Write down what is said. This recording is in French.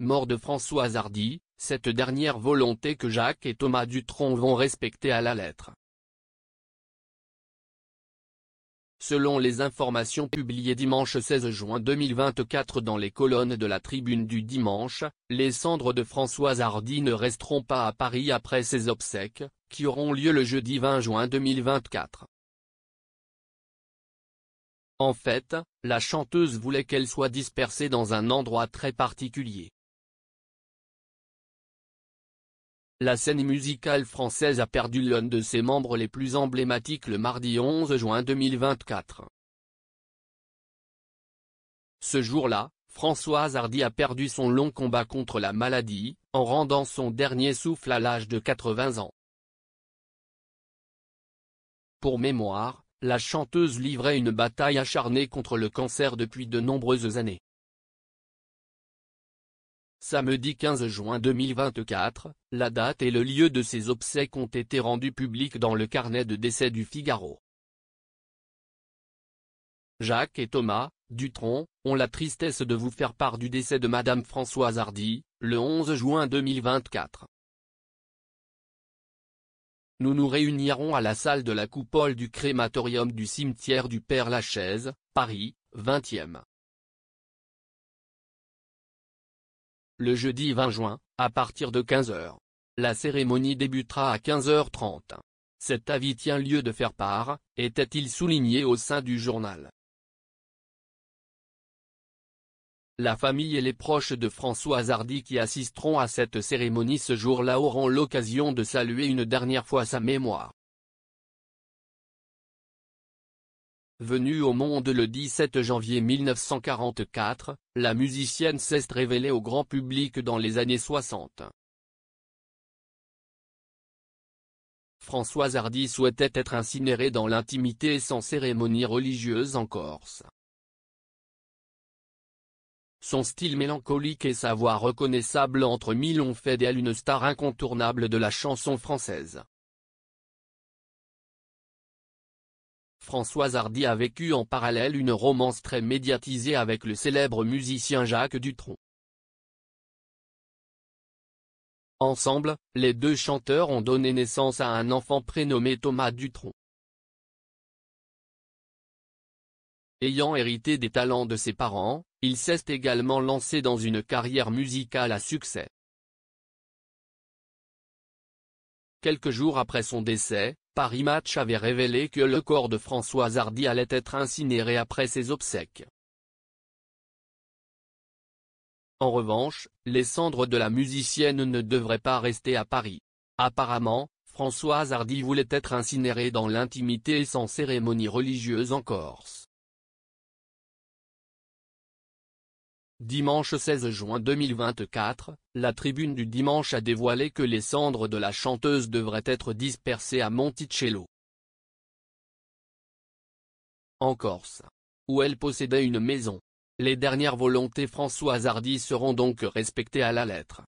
Mort de Françoise Hardy, cette dernière volonté que Jacques et Thomas Dutronc vont respecter à la lettre. Selon les informations publiées dimanche 16 juin 2024 dans les colonnes de la tribune du dimanche, les cendres de Françoise Hardy ne resteront pas à Paris après ses obsèques, qui auront lieu le jeudi 20 juin 2024. En fait, la chanteuse voulait qu'elle soit dispersée dans un endroit très particulier. La scène musicale française a perdu l'un de ses membres les plus emblématiques le mardi 11 juin 2024. Ce jour-là, Françoise Hardy a perdu son long combat contre la maladie, en rendant son dernier souffle à l'âge de 80 ans. Pour mémoire, la chanteuse livrait une bataille acharnée contre le cancer depuis de nombreuses années. Samedi 15 juin 2024, la date et le lieu de ses obsèques ont été rendus publics dans le carnet de décès du Figaro. Jacques et Thomas, Dutronc, ont la tristesse de vous faire part du décès de Madame Françoise Hardy, le 11 juin 2024. Nous nous réunirons à la salle de la coupole du crématorium du cimetière du Père-Lachaise, Paris, 20e. le jeudi 20 juin, à partir de 15h. La cérémonie débutera à 15h30. Cet avis tient lieu de faire part, était-il souligné au sein du journal. La famille et les proches de François Hardy qui assisteront à cette cérémonie ce jour-là auront l'occasion de saluer une dernière fois sa mémoire. Venue au monde le 17 janvier 1944, la musicienne s'est révélée au grand public dans les années 60. Françoise Hardy souhaitait être incinérée dans l'intimité et sans cérémonie religieuse en Corse. Son style mélancolique et sa voix reconnaissable entre mille ont fait d'elle une star incontournable de la chanson française. Françoise Hardy a vécu en parallèle une romance très médiatisée avec le célèbre musicien Jacques Dutronc. Ensemble, les deux chanteurs ont donné naissance à un enfant prénommé Thomas Dutronc. Ayant hérité des talents de ses parents, il s'est également lancé dans une carrière musicale à succès. Quelques jours après son décès, Paris Match avait révélé que le corps de François Hardy allait être incinéré après ses obsèques. En revanche, les cendres de la musicienne ne devraient pas rester à Paris. Apparemment, Françoise Hardy voulait être incinérée dans l'intimité et sans cérémonie religieuse en Corse. Dimanche 16 juin 2024, la Tribune du Dimanche a dévoilé que les cendres de la chanteuse devraient être dispersées à Monticello. En Corse. Où elle possédait une maison. Les dernières volontés François Hardy seront donc respectées à la lettre.